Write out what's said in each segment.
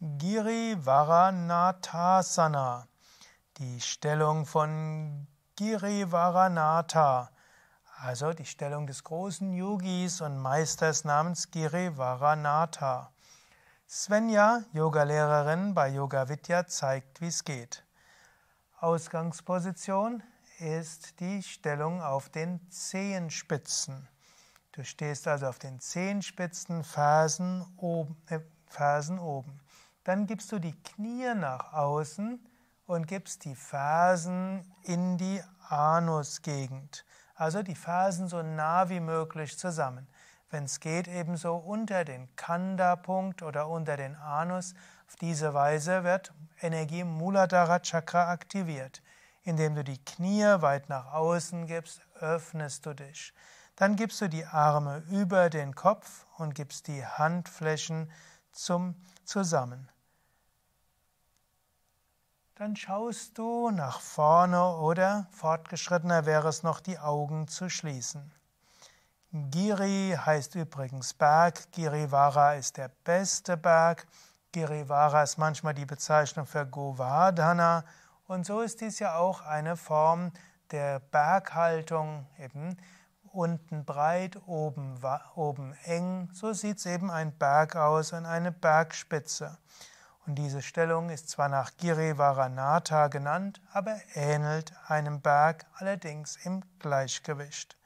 Girivaranathasana, die Stellung von Girivaranatha, also die Stellung des großen Yogis und Meisters namens Girivaranatha. Svenja, Yogalehrerin bei Yoga Vidya, zeigt, wie es geht. Ausgangsposition ist die Stellung auf den Zehenspitzen. Du stehst also auf den Zehenspitzen, Fersen oben. Äh, Fersen oben. Dann gibst du die Knie nach außen und gibst die Fersen in die Anusgegend. Also die Fersen so nah wie möglich zusammen. Wenn es geht, ebenso unter den Kanda-Punkt oder unter den Anus. Auf diese Weise wird Energie im Muladhara Chakra aktiviert. Indem du die Knie weit nach außen gibst, öffnest du dich. Dann gibst du die Arme über den Kopf und gibst die Handflächen zum zusammen dann schaust du nach vorne oder fortgeschrittener wäre es noch, die Augen zu schließen. Giri heißt übrigens Berg, Girivara ist der beste Berg, Girivara ist manchmal die Bezeichnung für Govardhana und so ist dies ja auch eine Form der Berghaltung, eben unten breit, oben, oben eng, so sieht es eben ein Berg aus an eine Bergspitze. Und diese Stellung ist zwar nach Girivaranatha genannt, aber ähnelt einem Berg, allerdings im Gleichgewicht.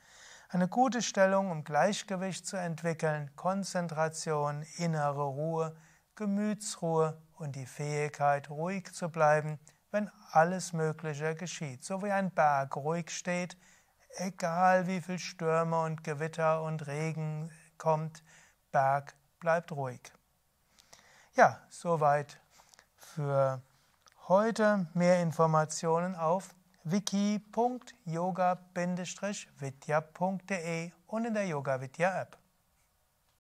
Eine gute Stellung, um Gleichgewicht zu entwickeln, Konzentration, innere Ruhe, Gemütsruhe und die Fähigkeit, ruhig zu bleiben, wenn alles Mögliche geschieht, so wie ein Berg ruhig steht, egal wie viel Stürme und Gewitter und Regen kommt, Berg bleibt ruhig. Ja, soweit für heute. Mehr Informationen auf wiki.yoga-vidya.de und in der Yoga Vidya App.